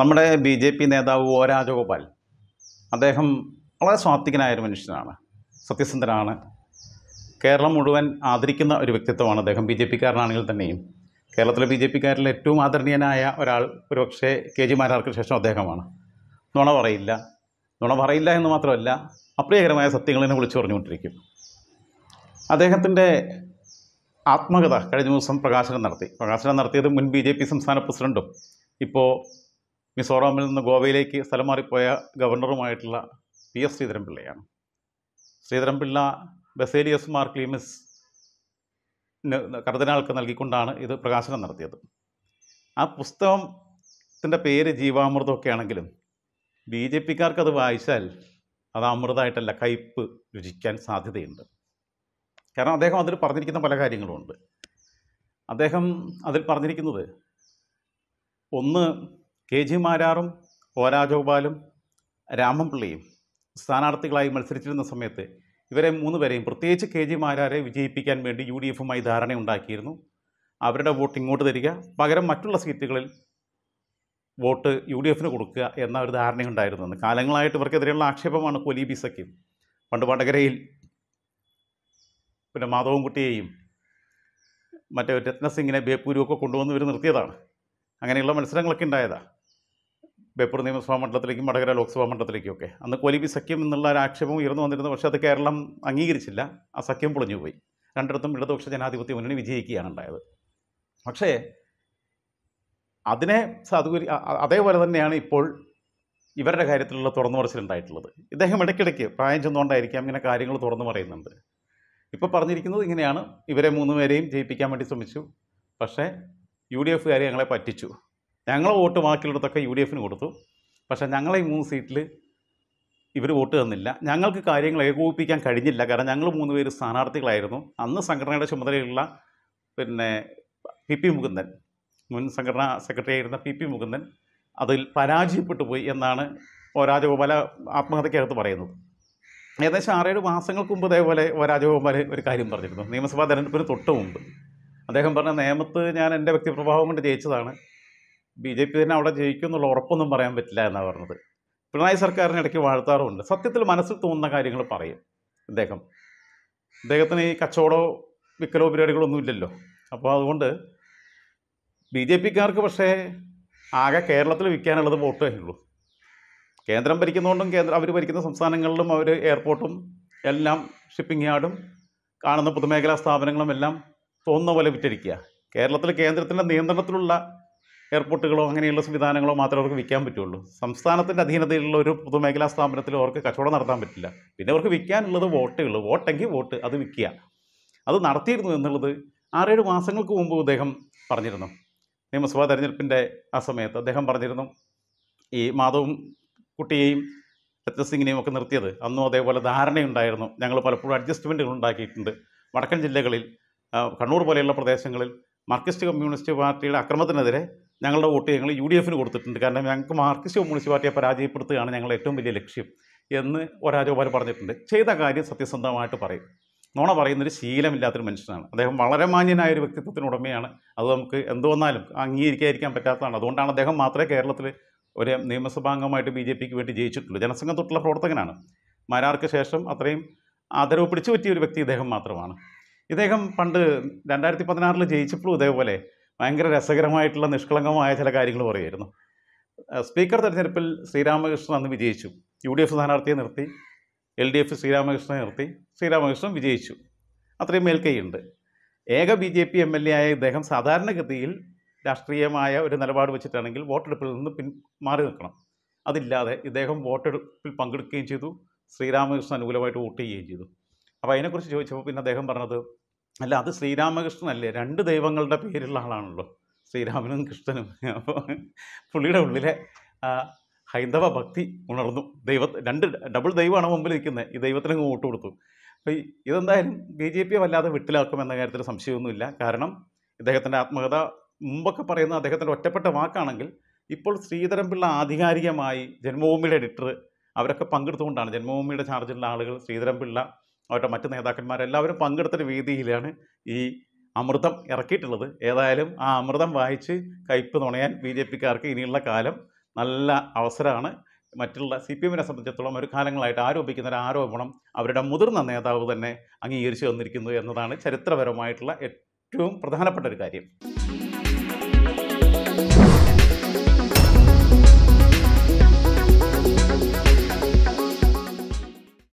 നമ്മുടെ B J P നേതാവ് O Rajagopal അദ്ദേഹം വളരെ സ്വാത്വികനായ ഒരു മനുഷ്യനാണ് സത്യസന്ധനാണ് കേരളം മുഴുവൻ ആദരിക്കുന്ന ഒരു വ്യക്തിത്വമാണ് അദ്ദേഹം ബി ജെ പിക്കാരനാണെങ്കിൽ തന്നെയും കേരളത്തിലെ ബി ജെ പിക്കാരിൽ ഏറ്റവും ആദരണീയനായ ഒരാൾ ഒരുപക്ഷെ കെ ജി മാരാർക്ക് ശേഷം അദ്ദേഹമാണ് നുണ പറയില്ല നുണ പറയില്ല എന്ന് മാത്രമല്ല അപ്രിയകരമായ തന്നെ വിളിച്ചു പറഞ്ഞുകൊണ്ടിരിക്കും അദ്ദേഹത്തിൻ്റെ ആത്മകഥ കഴിഞ്ഞ ദിവസം പ്രകാശനം നടത്തി പ്രകാശനം നടത്തിയത് മുൻ ബി ജെ പി സംസ്ഥാന പ്രസിഡൻറ്റും ഇപ്പോൾ മിസോറാമിൽ നിന്ന് ഗോവയിലേക്ക് സ്ഥലം മാറിപ്പോയ ഗവർണറുമായിട്ടുള്ള പി എസ് ശ്രീധരൻപിള്ളയാണ് ശ്രീധരൻപിള്ള ബസേലിയസ് മാർ ക്ലീമിസ് കർദിനാൾക്ക് നൽകിക്കൊണ്ടാണ് ഇത് പ്രകാശനം നടത്തിയത് ആ പുസ്തകത്തിൻ്റെ പേര് ജീവാമൃതമൊക്കെ ആണെങ്കിലും ബി ജെ പിക്കാർക്ക് അത് വായിച്ചാൽ അത് അമൃതമായിട്ടല്ല കയ്പ്പ് രുചിക്കാൻ സാധ്യതയുണ്ട് കാരണം അദ്ദേഹം അതിൽ പറഞ്ഞിരിക്കുന്ന പല കാര്യങ്ങളുമുണ്ട് അദ്ദേഹം അതിൽ പറഞ്ഞിരിക്കുന്നത് ഒന്ന് കെ ജി മാരാറും ഒ രാജഗോപാലും രാമൻപിള്ളിയും സ്ഥാനാർത്ഥികളായി മത്സരിച്ചിരുന്ന സമയത്ത് ഇവരെ മൂന്ന് പേരെയും പ്രത്യേകിച്ച് കെ ജി മാരാരെ വിജയിപ്പിക്കാൻ വേണ്ടി യു ഡി എഫുമായി ധാരണയുണ്ടാക്കിയിരുന്നു അവരുടെ വോട്ട് ഇങ്ങോട്ട് തരിക പകരം മറ്റുള്ള സീറ്റുകളിൽ വോട്ട് യു ഡി എഫിന് കൊടുക്കുക എന്ന ഒരു ധാരണയുണ്ടായിരുന്നു കാലങ്ങളായിട്ട് ഇവർക്കെതിരെയുള്ള ആക്ഷേപമാണ് കൊലീബി സഖ്യം പണ്ട് വടകരയിൽ പിന്നെ മാധവൻകുട്ടിയെയും മറ്റേ രത്നസിംഗിനെ ബേപ്പൂരുമൊക്കെ കൊണ്ടുവന്ന് ഇവർ നിർത്തിയതാണ് അങ്ങനെയുള്ള മത്സരങ്ങളൊക്കെ ഉണ്ടായതാണ് ബേപ്പൂർ നിയമസഭാ മണ്ഡലത്തിലേക്കും വടകര ലോക്സഭാ മണ്ഡലത്തിലേക്കുമൊക്കെ അന്ന് കൊലിബി സഖ്യം എന്നുള്ള ഒരു ആക്ഷേപം ഉയർന്നു വന്നിരുന്നു പക്ഷേ അത് കേരളം അംഗീകരിച്ചില്ല ആ സഖ്യം പൊളിഞ്ഞുപോയി രണ്ടിടത്തും ഇടതുപക്ഷ ജനാധിപത്യ മുന്നണി വിജയിക്കുകയാണ് ഉണ്ടായത് പക്ഷേ അതിനെ സാധൂരി അതേപോലെ തന്നെയാണ് ഇപ്പോൾ ഇവരുടെ കാര്യത്തിലുള്ള തുറന്നു പറച്ചിലുണ്ടായിട്ടുള്ളത് ഇദ്ദേഹം ഇടയ്ക്കിടയ്ക്ക് പ്രായം ചെന്നുകൊണ്ടായിരിക്കാം ഇങ്ങനെ കാര്യങ്ങൾ തുറന്നു പറയുന്നുണ്ട് ഇപ്പോൾ പറഞ്ഞിരിക്കുന്നത് ഇങ്ങനെയാണ് ഇവരെ മൂന്നുപേരെയും ജയിപ്പിക്കാൻ വേണ്ടി ശ്രമിച്ചു പക്ഷേ യു ഡി എഫുകാരെ ഞങ്ങളെ പറ്റിച്ചു ഞങ്ങൾ വോട്ട് ബാക്കിയുള്ളിടത്തൊക്കെ യു ഡി എഫിന് കൊടുത്തു പക്ഷേ ഞങ്ങളെ ഈ മൂന്ന് സീറ്റിൽ ഇവർ വോട്ട് തന്നില്ല ഞങ്ങൾക്ക് കാര്യങ്ങൾ ഏകോപിപ്പിക്കാൻ കഴിഞ്ഞില്ല കാരണം ഞങ്ങൾ മൂന്ന് പേര് സ്ഥാനാർത്ഥികളായിരുന്നു അന്ന് സംഘടനയുടെ ചുമതലയുള്ള പിന്നെ പി പി മുകുന്ദൻ മുൻ സംഘടനാ സെക്രട്ടറി ആയിരുന്ന പി പി മുകുന്ദൻ അതിൽ പരാജയപ്പെട്ടു പോയി എന്നാണ് ഒ രാജഗോപാല ആത്മഹത്യക്കകത്ത് പറയുന്നത് ഏകദേശം ആറേഴ് മാസങ്ങൾക്ക് മുമ്പ് ഇതേപോലെ ഒ രാജഗോപാൽ ഒരു കാര്യം പറഞ്ഞിരുന്നു നിയമസഭാ തെരഞ്ഞെടുപ്പിന് തൊട്ട് മുമ്പ് അദ്ദേഹം പറഞ്ഞ നിയമത്ത് ഞാൻ എൻ്റെ വ്യക്തിപ്രഭാവം കൊണ്ട് ജയിച്ചതാണ് ബി ജെ പി തന്നെ അവിടെ ജയിക്കും എന്നുള്ള ഉറപ്പൊന്നും പറയാൻ പറ്റില്ല എന്നാണ് പറഞ്ഞത് പിണറായി സർക്കാരിന് ഇടയ്ക്ക് വാഴ്ത്താറുമുണ്ട് സത്യത്തിൽ മനസ്സിൽ തോന്നുന്ന കാര്യങ്ങൾ പറയും അദ്ദേഹം അദ്ദേഹത്തിന് ഈ കച്ചവടമോ വിക്കലോ പരിപാടികളൊന്നും ഇല്ലല്ലോ അപ്പോൾ അതുകൊണ്ട് ബി ജെ പിക്കാർക്ക് പക്ഷേ ആകെ കേരളത്തിൽ വിൽക്കാനുള്ളത് വോട്ടേ ഉള്ളൂ കേന്ദ്രം ഭരിക്കുന്നതുകൊണ്ടും കേന്ദ്ര അവർ ഭരിക്കുന്ന സംസ്ഥാനങ്ങളിലും അവർ എയർപോർട്ടും എല്ലാം ഷിപ്പിംഗ് യാർഡും കാണുന്ന പൊതുമേഖലാ സ്ഥാപനങ്ങളും എല്ലാം തോന്നുന്ന പോലെ വിറ്റഴിക്കുക കേരളത്തിൽ കേന്ദ്രത്തിൻ്റെ നിയന്ത്രണത്തിലുള്ള എയർപോർട്ടുകളോ അങ്ങനെയുള്ള സംവിധാനങ്ങളോ മാത്രമേ അവർക്ക് വിൽക്കാൻ പറ്റുള്ളൂ സംസ്ഥാനത്തിൻ്റെ അധീനതയിലുള്ള ഒരു പൊതുമേഖലാ സ്ഥാപനത്തിൽ അവർക്ക് കച്ചവടം നടത്താൻ പറ്റില്ല പിന്നെ അവർക്ക് വിൽക്കാനുള്ളത് വോട്ടേ ഉള്ളൂ വോട്ടെങ്കിൽ വോട്ട് അത് വിൽക്കുക അത് നടത്തിയിരുന്നു എന്നുള്ളത് ആറേഴ് മാസങ്ങൾക്ക് മുമ്പ് അദ്ദേഹം പറഞ്ഞിരുന്നു നിയമസഭാ തെരഞ്ഞെടുപ്പിൻ്റെ ആ സമയത്ത് അദ്ദേഹം പറഞ്ഞിരുന്നു ഈ മാധവും കുട്ടിയെയും രഞ്ജിത് സിംഗിനെയും ഒക്കെ നിർത്തിയത് അന്നും അതേപോലെ ധാരണയുണ്ടായിരുന്നു ഞങ്ങൾ പലപ്പോഴും അഡ്ജസ്റ്റ്മെൻറ്റുകൾ ഉണ്ടാക്കിയിട്ടുണ്ട് വടക്കൻ ജില്ലകളിൽ കണ്ണൂർ പോലെയുള്ള പ്രദേശങ്ങളിൽ മാർക്സിസ്റ്റ് കമ്മ്യൂണിസ്റ്റ് പാർട്ടിയുടെ അക്രമത്തിനെതിരെ ഞങ്ങളുടെ വോട്ട് ഞങ്ങൾ യു ഡി എഫിന് കൊടുത്തിട്ടുണ്ട് കാരണം ഞങ്ങൾക്ക് മാർക്സിസ്റ്റ് കമ്മ്യൂണിസ്റ്റ് പാർട്ടിയെ പരാജയപ്പെടുത്തുകയാണ് ഞങ്ങളുടെ ഏറ്റവും വലിയ ലക്ഷ്യം എന്ന് ഒരാജോപാൽ പറഞ്ഞിട്ടുണ്ട് ചെയ്ത കാര്യം സത്യസന്ധമായിട്ട് പറയും നോണ പറയുന്നൊരു ശീലമില്ലാത്തൊരു മനുഷ്യനാണ് അദ്ദേഹം വളരെ മാന്യനായ ഒരു വ്യക്തിത്വത്തിനുടമയാണ് അത് നമുക്ക് വന്നാലും അംഗീകരിക്കാതിരിക്കാൻ പറ്റാത്തതാണ് അതുകൊണ്ടാണ് അദ്ദേഹം മാത്രമേ കേരളത്തിൽ ഒരു നിയമസഭാംഗമായിട്ട് ബി ജെ പിക്ക് വേണ്ടി ജയിച്ചിട്ടുള്ളൂ ജനസംഘം തൊട്ടുള്ള പ്രവർത്തകനാണ് മാരാർക്ക് ശേഷം അത്രയും ആദരവ് പിടിച്ചു പറ്റിയ ഒരു വ്യക്തി ഇദ്ദേഹം മാത്രമാണ് ഇദ്ദേഹം പണ്ട് രണ്ടായിരത്തി പതിനാറിൽ ജയിച്ചപ്പോഴും ഇതേപോലെ ഭയങ്കര രസകരമായിട്ടുള്ള നിഷ്കളങ്കമായ ചില കാര്യങ്ങൾ പറയുമായിരുന്നു സ്പീക്കർ തെരഞ്ഞെടുപ്പിൽ ശ്രീരാമകൃഷ്ണൻ അന്ന് വിജയിച്ചു യു ഡി എഫ് സ്ഥാനാർത്ഥിയെ നിർത്തി എൽ ഡി എഫ് ശ്രീരാമകൃഷ്ണനെ നിർത്തി ശ്രീരാമകൃഷ്ണൻ വിജയിച്ചു അത്രയും മേൽക്കൈയുണ്ട് ഏക B J P M L A ആയ ഇദ്ദേഹം സാധാരണഗതിയിൽ രാഷ്ട്രീയമായ ഒരു നിലപാട് വെച്ചിട്ടാണെങ്കിൽ വോട്ടെടുപ്പിൽ നിന്ന് പിൻ മാറി നിൽക്കണം അതില്ലാതെ ഇദ്ദേഹം വോട്ടെടുപ്പിൽ പങ്കെടുക്കുകയും ചെയ്തു ശ്രീരാമകൃഷ്ണൻ അനുകൂലമായിട്ട് വോട്ട് ചെയ്യുകയും ചെയ്തു അപ്പോൾ അതിനെക്കുറിച്ച് ചോദിച്ചപ്പോൾ പിന്നെ അദ്ദേഹം പറഞ്ഞത് അല്ല അത് ശ്രീരാമകൃഷ്ണനല്ലേ രണ്ട് ദൈവങ്ങളുടെ പേരുള്ള ആളാണല്ലോ ശ്രീരാമനും കൃഷ്ണനും അപ്പോൾ പുള്ളിയുടെ ഉള്ളിലെ ഹൈന്ദവ ഭക്തി ഉണർന്നു ദൈവ രണ്ട് ഡബിൾ ദൈവമാണ് മുമ്പിൽ നിൽക്കുന്നത് ഈ ദൈവത്തിന് വോട്ട് കൊടുത്തു അപ്പോൾ ഇതെന്തായാലും ബി ജെ പിയെ വല്ലാതെ വിട്ടിലാക്കും എന്ന കാര്യത്തിൽ സംശയമൊന്നുമില്ല കാരണം ഇദ്ദേഹത്തിൻ്റെ ആത്മകഥ മുമ്പൊക്കെ പറയുന്ന അദ്ദേഹത്തിൻ്റെ ഒറ്റപ്പെട്ട വാക്കാണെങ്കിൽ ഇപ്പോൾ ശ്രീധരൻപിള്ള ആധികാരികമായി ജന്മഭൂമിയുടെ എഡിറ്റർ അവരൊക്കെ പങ്കെടുത്തുകൊണ്ടാണ് ജന്മഭൂമിയുടെ ചാർജിലുള്ള ആളുകൾ ശ്രീധരൻപിള്ള അവരുടെ മറ്റ് നേതാക്കന്മാരെല്ലാവരും പങ്കെടുത്തൊരു വേദിയിലാണ് ഈ അമൃതം ഇറക്കിയിട്ടുള്ളത് ഏതായാലും ആ അമൃതം വായിച്ച് കയ്പ് നുണയാൻ ബി ജെ പിക്കാർക്ക് ഇനിയുള്ള കാലം നല്ല അവസരമാണ് മറ്റുള്ള സി പി എമ്മിനെ സംബന്ധിച്ചിടത്തോളം ഒരു കാലങ്ങളായിട്ട് ആരോപിക്കുന്ന ഒരു ആരോപണം അവരുടെ മുതിർന്ന നേതാവ് തന്നെ അംഗീകരിച്ചു വന്നിരിക്കുന്നു എന്നതാണ് ചരിത്രപരമായിട്ടുള്ള ഏറ്റവും പ്രധാനപ്പെട്ട ഒരു കാര്യം